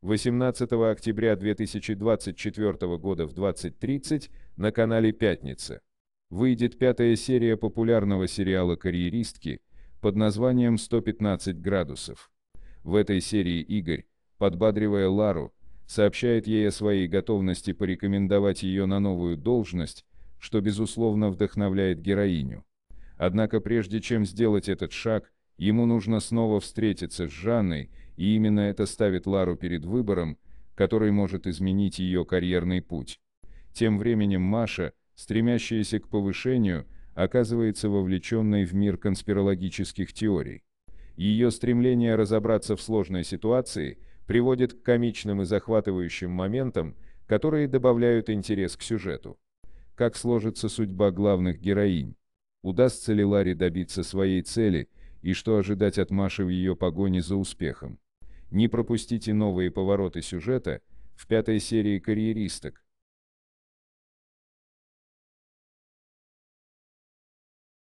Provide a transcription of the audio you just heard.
18 октября 2024 года в 20.30 на канале «Пятница» выйдет пятая серия популярного сериала «Карьеристки» под названием «115 градусов». В этой серии Игорь, подбадривая Лару, сообщает ей о своей готовности порекомендовать ее на новую должность, что безусловно вдохновляет героиню. Однако прежде чем сделать этот шаг, Ему нужно снова встретиться с Жанной, и именно это ставит Лару перед выбором, который может изменить ее карьерный путь. Тем временем Маша, стремящаяся к повышению, оказывается вовлеченной в мир конспирологических теорий. Ее стремление разобраться в сложной ситуации приводит к комичным и захватывающим моментам, которые добавляют интерес к сюжету. Как сложится судьба главных героинь? Удастся ли Ларе добиться своей цели – и что ожидать от Маши в ее погоне за успехом. Не пропустите новые повороты сюжета в пятой серии «Карьеристок»,